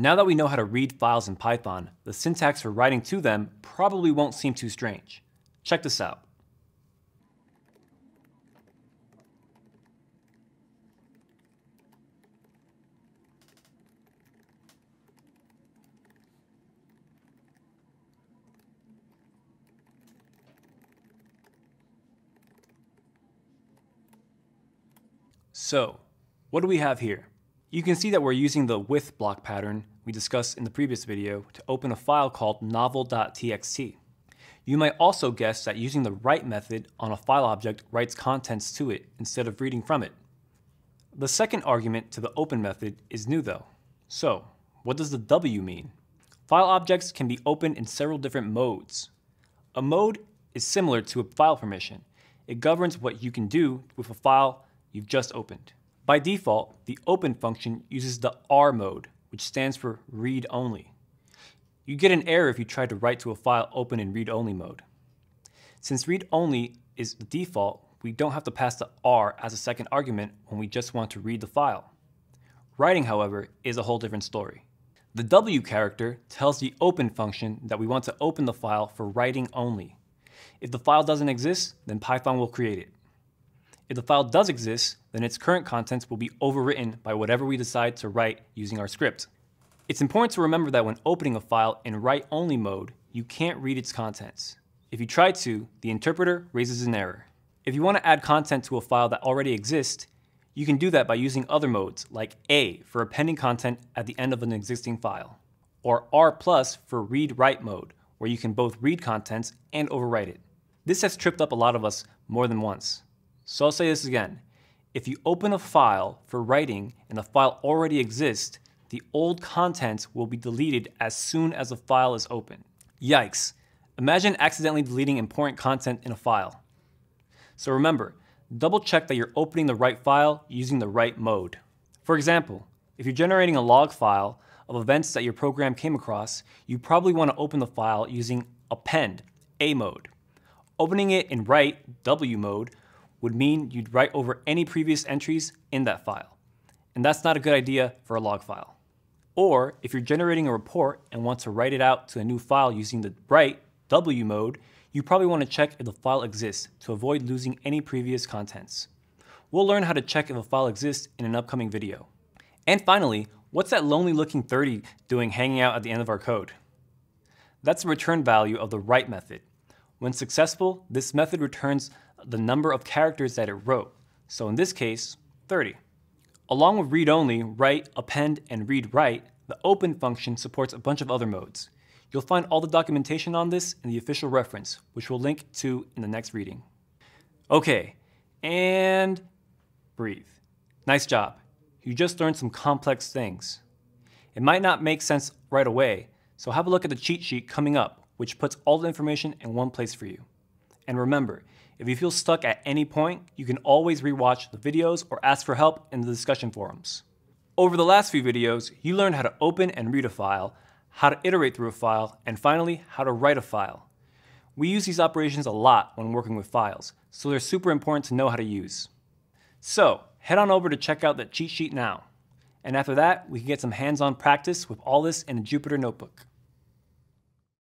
Now that we know how to read files in Python, the syntax for writing to them probably won't seem too strange. Check this out. So, what do we have here? You can see that we're using the with block pattern we discussed in the previous video to open a file called novel.txt. You might also guess that using the write method on a file object writes contents to it instead of reading from it. The second argument to the open method is new though. So, what does the W mean? File objects can be opened in several different modes. A mode is similar to a file permission. It governs what you can do with a file you've just opened. By default, the open function uses the R mode, which stands for read only. You get an error if you try to write to a file open in read only mode. Since read only is the default, we don't have to pass the R as a second argument when we just want to read the file. Writing, however, is a whole different story. The W character tells the open function that we want to open the file for writing only. If the file doesn't exist, then Python will create it. If the file does exist, then its current contents will be overwritten by whatever we decide to write using our script. It's important to remember that when opening a file in write-only mode, you can't read its contents. If you try to, the interpreter raises an error. If you want to add content to a file that already exists, you can do that by using other modes, like A for appending content at the end of an existing file, or R plus for read-write mode, where you can both read contents and overwrite it. This has tripped up a lot of us more than once. So I'll say this again. If you open a file for writing and the file already exists, the old content will be deleted as soon as the file is open. Yikes. Imagine accidentally deleting important content in a file. So remember, double check that you're opening the right file using the right mode. For example, if you're generating a log file of events that your program came across, you probably want to open the file using append, A mode. Opening it in write, W mode, would mean you'd write over any previous entries in that file. And that's not a good idea for a log file. Or if you're generating a report and want to write it out to a new file using the write W mode, you probably want to check if the file exists to avoid losing any previous contents. We'll learn how to check if a file exists in an upcoming video. And finally, what's that lonely looking 30 doing hanging out at the end of our code? That's the return value of the write method. When successful, this method returns the number of characters that it wrote. So in this case, 30. Along with read-only, write, append, and read-write, the open function supports a bunch of other modes. You'll find all the documentation on this in the official reference, which we'll link to in the next reading. Okay, and breathe. Nice job. You just learned some complex things. It might not make sense right away, so have a look at the cheat sheet coming up, which puts all the information in one place for you. And remember, if you feel stuck at any point, you can always rewatch the videos or ask for help in the discussion forums. Over the last few videos, you learned how to open and read a file, how to iterate through a file, and finally, how to write a file. We use these operations a lot when working with files, so they're super important to know how to use. So, head on over to check out that cheat sheet now. And after that, we can get some hands-on practice with all this in a Jupyter Notebook.